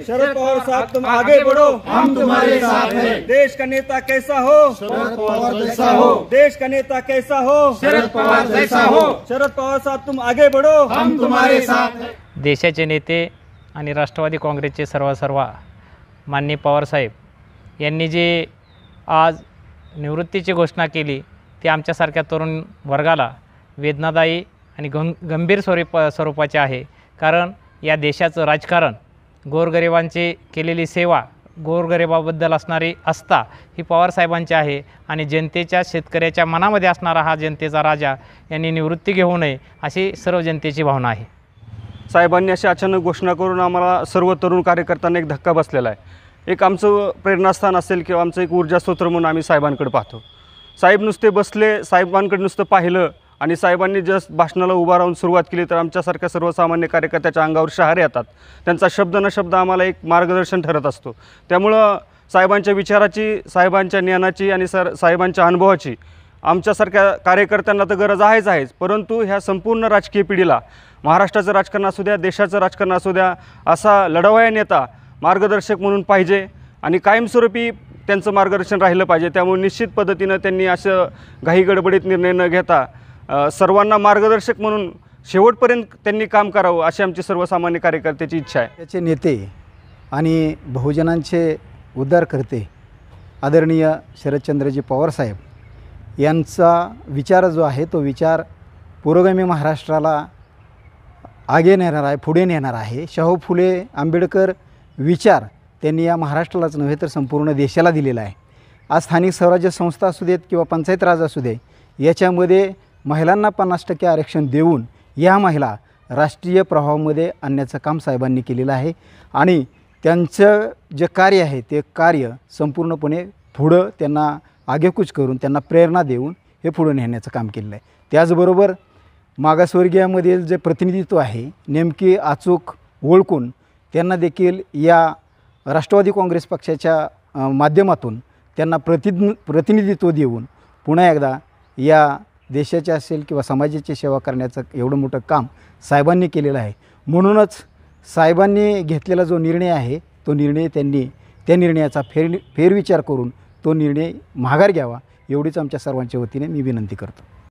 शरद पवार साहब तुम आगे बढ़ो हम तुम्हारे साथ हैं देश का नेता कैसा हो शरद पवार जैसा हो देश का नेता कैसा हो शरद पवार जैसा हो शरद पवार साहब तुम आगे बढ़ो हम तुम्हारे साथ हैं देशाचे नेते आणि राष्ट्रवादी काँग्रेसचे सर्व सर्व माननीय साहेब यांनी जे आज निवृत्तीची घोषणा केली ती आमच्यासारख्या तरुण वर्गाला वेदनादायी आणि गं गंभीर स्वरूप स्वरूपाचे आहे कारण या देशाचं राजकारण गोरगरिबांची केलेली सेवा गोरगरिबाबद्दल असणारी आस्था ही पवारसाहेबांची आहे आणि जनतेच्या शेतकऱ्याच्या मनामध्ये असणारा हा जनतेचा राजा यांनी निवृत्ती घेऊ नये अशी सर्व जनतेची भावना आहे साहेबांनी अशी अचानक घोषणा करून आम्हाला सर्व तरुण कार्यकर्त्यांना एक धक्का बसलेला आहे एक आमचं प्रेरणास्थान असेल किंवा आमचं एक ऊर्जा म्हणून आम्ही साहेबांकडे पाहतो साहेब नुसते बसले साहेबांकडे नुसतं पाहिलं आणि साहेबांनी जस भाषणाला उभा राहून सुरुवात केली तर आमच्यासारख्या सर्वसामान्य कार्यकर्त्याच्या अंगावर शहारे येतात त्यांचा शब्द न शब्द आम्हाला एक मार्गदर्शन ठरत असतो त्यामुळं साहेबांच्या विचाराची साहेबांच्या ज्ञानाची आणि सर साहेबांच्या अनुभवाची आमच्यासारख्या कार्यकर्त्यांना तर गरज आहेच आहेच परंतु ह्या संपूर्ण राजकीय पिढीला महाराष्ट्राचं राजकारण असू द्या देशाचं राजकारण असू द्या असा लढवाया नेता मार्गदर्शक म्हणून पाहिजे आणि कायमस्वरूपी त्यांचं मार्गदर्शन राहिलं पाहिजे त्यामुळे निश्चित पद्धतीनं त्यांनी असं घाई गडबडीत निर्णय न घेता सर्वांना मार्गदर्शक म्हणून शेवटपर्यंत त्यांनी काम करावं अशी आमची सर्वसामान्य कार्यकर्त्याची इच्छा आहे त्याचे नेते आणि बहुजनांचे उद्धारकर्ते आदरणीय शरदचंद्रजी पवारसाहेब यांचा विचार जो आहे तो विचार पुरोगामी महाराष्ट्राला आगे नेणार आहे पुढे नेणार आहे शाहू फुले आंबेडकर विचार त्यांनी या महाराष्ट्रालाच नव्हे तर संपूर्ण देशाला दिलेला आहे आज स्थानिक स्वराज्य संस्था असू देत किंवा पंचायत राज असू दे याच्यामध्ये महिलांना पन्नास टक्के आरक्षण देऊन या महिला राष्ट्रीय प्रभावामध्ये आणण्याचं काम साहेबांनी केलेलं आहे आणि त्यांचं जे कार्य आहे ते कार्य संपूर्णपणे पुढं त्यांना आगेकूच करून त्यांना प्रेरणा देऊन हे पुढं नेण्याचं काम केलेलं आहे त्याचबरोबर मागासवर्गीयामधील जे प्रतिनिधित्व आहे नेमकी अचूक ओळखून त्यांना देखील या राष्ट्रवादी काँग्रेस पक्षाच्या माध्यमातून त्यांना प्रतिन प्रतिनिधित्व देऊन पुन्हा एकदा या देशाची असेल किंवा समाजाची सेवा करण्याचं एवढं मोठं काम साहेबांनी केलेलं आहे म्हणूनच साहेबांनी घेतलेला जो निर्णय आहे तो निर्णय त्यांनी त्या निर्णयाचा फेर फेरविचार करून तो निर्णय माघार घ्यावा एवढीच आमच्या सर्वांच्या वतीने मी विनंती करतो